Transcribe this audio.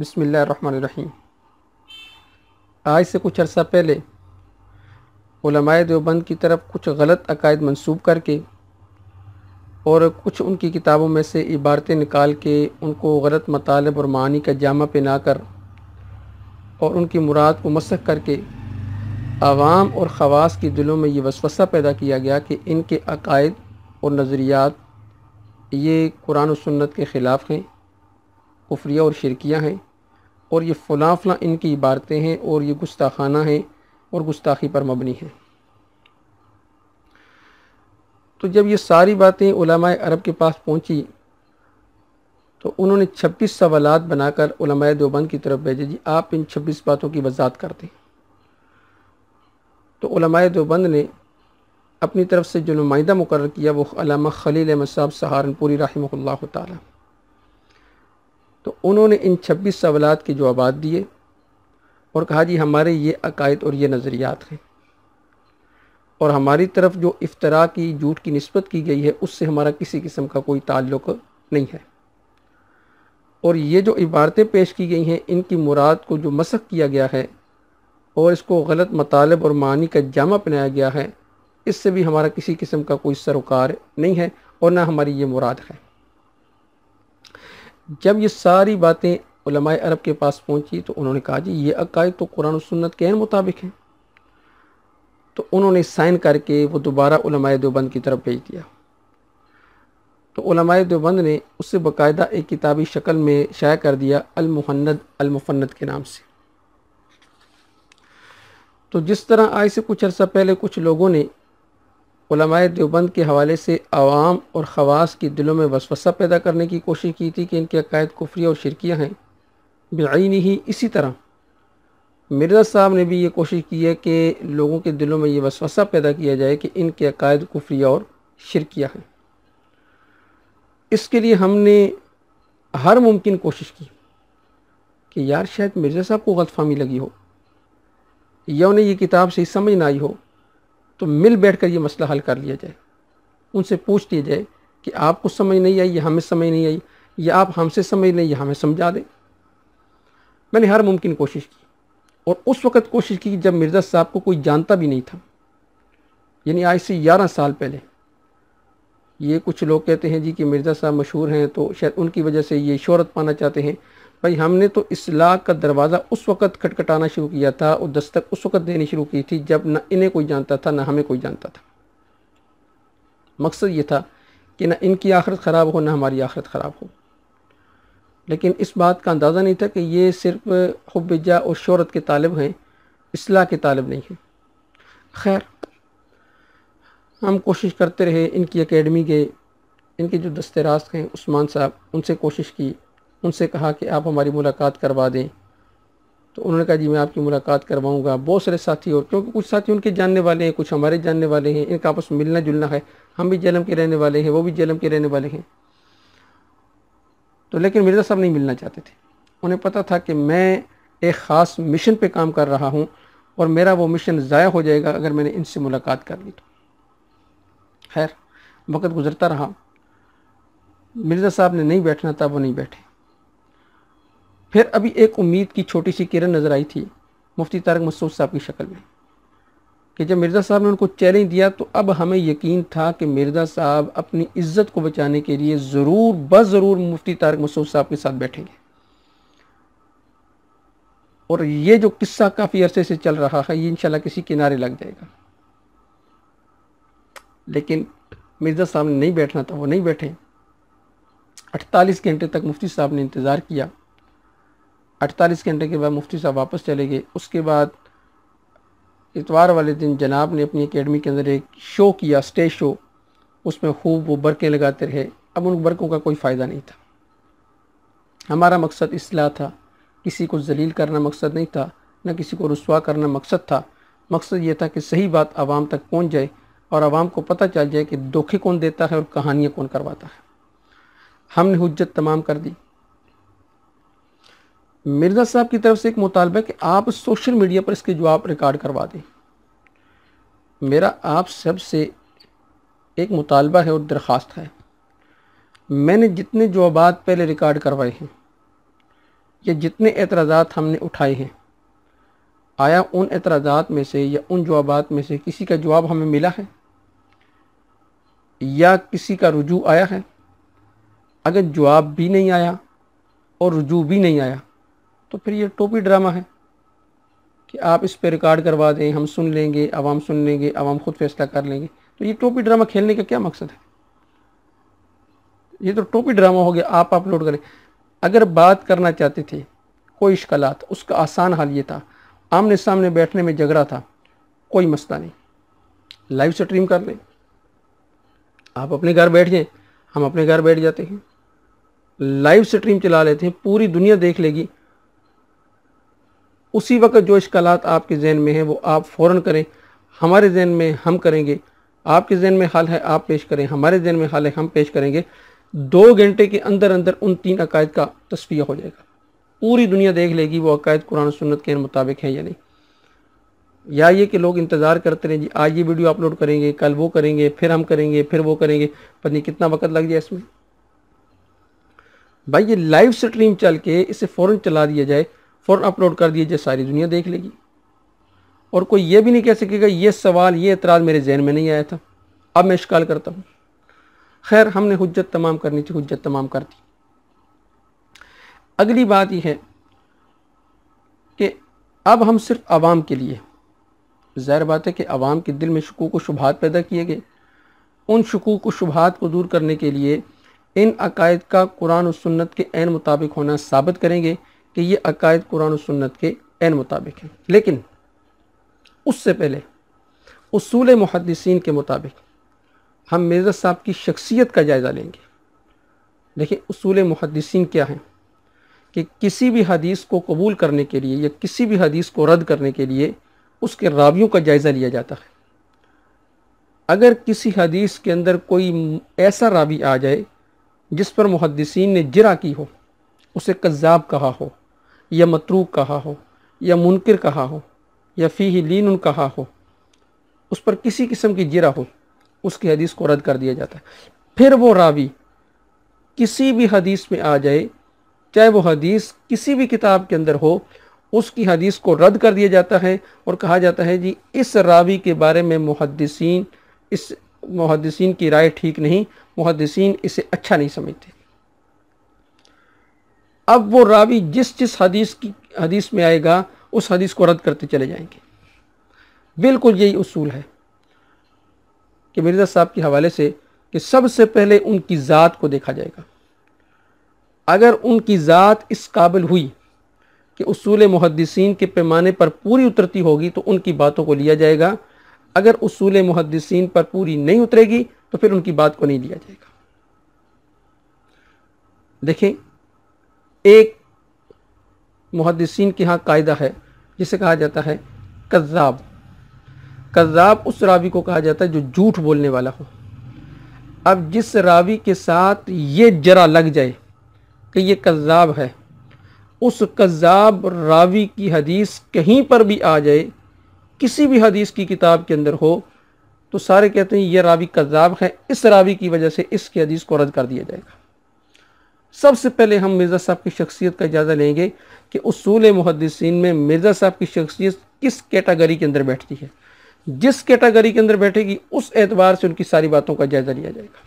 बसमीम आज से कुछ अर्सा पहले उलमाए देवबंद की तरफ कुछ गलत अकायद मंसूब करके और कुछ उनकी किताबों में से इबारतें निकाल के उनको गलत मतालब और मानी का जामा पहना कर और उनकी मुराद को मसक करके आवाम और ख़वास के दिलों में ये वसवसा पैदा किया गया कि इनके अकायद और नज़रियात ये कुरान सन्नत सुन्नत के ख़िलाफ़ हैं कुफरिया और शिरकियाँ हैं और ये फ़लाँ फ़लाँ इनकी इबारतें हैं और ये गुस्ताखाना है और गुस्ताखी पर मबनी है तो जब ये सारी बातें अरब के पास पहुँची तो उन्होंने छब्बीस सवाल बनाकर देवबंद की तरफ भेजे जी आप इन छब्बीस बातों की वजात कर दें तो देवबंद ने अपनी तरफ से जो नुमाइंदा मुकर किया वो अलामा खलील अहमद साहब सहारनपुरी रही तो उन्होंने इन छब्बीस सवालत के जवाब दिए और कहा जी हमारे ये अकायद और ये नज़रियात हैं और हमारी तरफ जो इफ्तरा की झूठ की नस्बत की गई है उससे हमारा किसी किस्म का कोई ताल्लुक़ नहीं है और ये जो इबारतें पेश की गई हैं इनकी मुराद को जो मसक किया गया है और इसको गलत मतालब और मानी का जामा पहनाया गया है इससे भी हमारा किसी किस्म का कोई सरोकार नहीं है और ना हमारी ये मुराद है जब ये सारी बातें उलमाए अरब के पास पहुंची तो उन्होंने कहा जी ये अकायद तो कुरान सुन्नत के मुताबिक हैं तो उन्होंने साइन करके वो दोबारा उलमाए देवबंद की तरफ भेज दिया तो उलमाए देवबंद ने उससे बाकायदा एक किताबी शक्ल में शाया कर दिया अलमुहन्नद अलमुफन्नद के नाम से तो जिस तरह आज से कुछ अर्सा पहले कुछ लोगों ने उलमाए देवबंद के हवाले से आवाम और ख़वास के दिलों में वसवसा पैदा करने की कोशिश की थी कि इनके अकायद कुफरी और शिरकियाँ हैं बेआन ही इसी तरह मिर्ज़ा साहब ने भी ये कोशिश की है कि लोगों के दिलों में ये वसवसा पैदा किया जाए कि इनके अकायद कुफरी और शिरकियाँ हैं इसके लिए हमने हर मुमकिन कोशिश की कि यार शायद मिर्ज़ा साहब को गलतफहमी लगी हो या उन्हें ये किताब सही समझ ना आई हो तो मिल बैठ कर ये मसला हल कर लिया जाए उनसे पूछ लिया जाए कि आपको समझ नहीं आई या हमें समझ नहीं आई या आप हमसे समझ लें या हमें समझा दें मैंने हर मुमकिन कोशिश की और उस वक़्त कोशिश की जब मिर्ज़ा साहब को कोई जानता भी नहीं था यानी आज से ग्यारह साल पहले ये कुछ लोग कहते हैं जी कि मिर्ज़ा साहब मशहूर हैं तो शायद उनकी वजह से ये शहरत पाना चाहते हैं भाई हमने तो इसलाह का दरवाज़ा उस वक़्त खटखटाना शुरू किया था और दस्तक उस वक़्त देनी शुरू की थी जब ना इन्हें कोई जानता था ना हमें कोई जानता था मकसद ये था कि ना इनकी आखिरत ख़राब हो ना हमारी आखिरत ख़राब हो लेकिन इस बात का अंदाज़ा नहीं था कि ये सिर्फ हब्बा और शहरत के तालब हैं असलाह के तालब नहीं हैं खैर हम कोशिश करते रहे इनकी एकेडमी गए इनके जो दस्ते रास्त हैं उस्मान साहब उनसे कोशिश की उनसे कहा कि आप हमारी मुलाकात करवा दें तो उन्होंने कहा जी मैं आपकी मुलाकात करवाऊँगा बहुत सारे साथी और क्योंकि कुछ साथी उनके जानने वाले हैं कुछ हमारे जानने वाले हैं इनका आपस में मिलना जुलना है हम भी जलम के रहने वाले हैं वो भी जलम के रहने वाले हैं तो लेकिन मिर्ज़ा साहब नहीं मिलना चाहते थे उन्हें पता था कि मैं एक ख़ास मिशन पर काम कर रहा हूँ और मेरा वो मिशन ज़ाया हो जाएगा अगर मैंने इनसे मुलाकात कर ली तो खैर वक्त गुज़रता रहा मिर्ज़ा साहब ने नहीं बैठना था वो नहीं बैठे फिर अभी एक उम्मीद की छोटी सी किरण नज़र आई थी मुफ्ती तारक मसूद साहब की शक्ल में कि जब मिर्ज़ा साहब ने उनको चैलेंज दिया तो अब हमें यकीन था कि मिर्ज़ा साहब अपनी इज्जत को बचाने के लिए ज़रूर ज़रूर मुफ्ती तारक मसूद साहब के साथ बैठेंगे और ये जो किस्सा काफ़ी अरसे से चल रहा है ये इनशाला किसी किनारे लग जाएगा लेकिन मिर्ज़ा साहब ने नहीं बैठना था वो नहीं बैठे 48 घंटे तक मुफ्ती साहब ने इंतज़ार किया अड़तालीस घंटे के बाद मुफ्ती साहब वापस चले गए उसके बाद इतवार वाले दिन जनाब ने अपनी अकेडमी के अंदर एक शो किया स्टेज शो उसमें खूब वो बरकें लगाते रहे अब उन बरकों का कोई फ़ायदा नहीं था हमारा मकसद इसलाह था किसी को जलील करना मकसद नहीं था न किसी को रसवा करना मकसद था मकसद ये था कि सही बात आवाम तक पहुँच जाए और आवाम को पता चल जाए कि धोखे कौन देता है और कहानियाँ कौन करवाता है हमने हजत तमाम कर दी मिर्ज़ा साहब की तरफ से एक मुतालबा कि आप सोशल मीडिया पर इसके जवाब रिकॉर्ड करवा दें मेरा आप सब से एक मुतालबा है और दरख्वास्त है मैंने जितने जवाब पहले रिकॉर्ड करवाए हैं या जितने एतराज़ात हमने उठाए हैं आया उन एतराज़ात में से या उन जवाब में से किसी का जवाब हमें मिला है या किसी का रुजू आया है अगर जवाब भी नहीं आया और रुजू भी नहीं आया तो फिर ये टोपी ड्रामा है कि आप इस पर रिकॉर्ड करवा दें हम सुन लेंगे आवाम सुन लेंगे आवाम खुद फैसला कर लेंगे तो ये टोपी ड्रामा खेलने का क्या मकसद है ये तो टोपी ड्रामा हो गया आप अपलोड करें अगर बात करना चाहते थे कोई इश्कल उसका आसान हाल ये था आमने सामने बैठने में झगड़ा था कोई मसला नहीं लाइव स्ट्रीम कर लें आप अपने घर बैठ जाएं हम अपने घर बैठ जाते हैं लाइव स्ट्रीम चला लेते हैं पूरी दुनिया देख लेगी उसी वक्त जो इश्काल आपके जहन में हैं वो आप फ़ौर करें हमारे जहन में हम करेंगे आपके जहन में हाल है आप पेश करें हमारे जहन में हाल है हम पेश करेंगे दो घंटे के अंदर अंदर उन तीन अकायद का तस्वीर हो जाएगा पूरी दुनिया देख लेगी वो अकायद कुरान सुन्नत के मुताबिक है या नहीं या ये कि लोग इंतज़ार करते रहें जी आज ये वीडियो अपलोड करेंगे कल वो करेंगे फिर हम करेंगे फिर वो करेंगे पता नहीं कितना वक्त लग जाए इसमें भाई ये लाइव स्ट्रीम चल के इसे फ़ौरन चला दिया जाए फ़ौर अपलोड कर दीजिए सारी दुनिया देख लेगी और कोई ये भी नहीं कह सकेगा ये सवाल ये एतराज़ मेरे जहन में नहीं आया था अब मैं शिकाल करता हूँ खैर हमने हजत तमाम करनी थी हजत तमाम कर दी अगली बात यह है कि अब हम सिर्फ आवाम के लिए ज़ाहिर बात है कि आवाम के दिल में शकूक व शुभात पैदा किए गए उन शकूक व शुभात को दूर करने के लिए इन अकायद का कुरान और सुन्नत के एन मुताबिक होना साबित करेंगे कि ये अकायद कुरान सुन्नत के एन मुताबिक हैं लेकिन उससे पहले उसूल मुहदसिन के मुताबिक हम मिर्जा साहब की शख्सियत का जायज़ा लेंगे देखिए उसूल मुहदसिन क्या हैं कि किसी भी हदीस को कबूल करने के लिए या किसी भी हदीस को रद्द करने के लिए उसके रावियों का जायज़ा लिया जाता है अगर किसी हदीस के अंदर कोई ऐसा रावी आ जाए जिस पर मुहदसिन ने जरा की हो उसे कज़ाब कहा हो या मतरूक कहा हो या मुनकर कहा हो या फ़ी ही लीन कहा हो उस पर किसी किस्म की जिरा हो उसकी हदीस को रद्द कर दिया जाता है फिर वो रावी किसी भी हदीस में आ जाए चाहे वो हदीस किसी भी किताब के अंदर हो उसकी हदीस को रद्द कर दिया जाता है और कहा जाता है जी इस रावी के बारे में मुहदसिन इस मुहदसिन की राय ठीक नहीं मुहदसिन इसे अच्छा नहीं समझते अब वो रावी जिस जिस हदीस की हदीस में आएगा उस हदीस को रद्द करते चले जाएंगे बिल्कुल यही उसूल है कि मिर्ज़ा साहब के हवाले से कि सबसे पहले उनकी ज़ात को देखा जाएगा अगर उनकी ज़ात इस काबिल हुई कि उसूल मुहदसिन के पैमाने पर पूरी उतरती होगी तो उनकी बातों को लिया जाएगा अगर उसूल मुहदसिन पर पूरी नहीं उतरेगी तो फिर उनकी बात को नहीं लिया जाएगा देखें एक मुहदसिन के यहाँ कायदा है जिसे कहा जाता है कज़ाब कज़ाब उस रावी को कहा जाता है जो झूठ बोलने वाला हो अब जिस रावी के साथ ये जरा लग जाए कि ये कज़ाब है उस कज़ाब रावी की हदीस कहीं पर भी आ जाए किसी भी हदीस की किताब के अंदर हो तो सारे कहते हैं ये रावी कज़ाब है इस रावी की वजह से इसके हदीस को रद्द कर दिया जाएगा सबसे पहले हम मिर्ज़ा साहब की शख्सियत का जायज़ा लेंगे कि उसूल मुहदसिन में मिर्ज़ा साहब की शख्सियत किस कैटागरी के अंदर बैठती है जिस कैटागरी के अंदर बैठेगी उस एतबार से उनकी सारी बातों का जायज़ा लिया जाएगा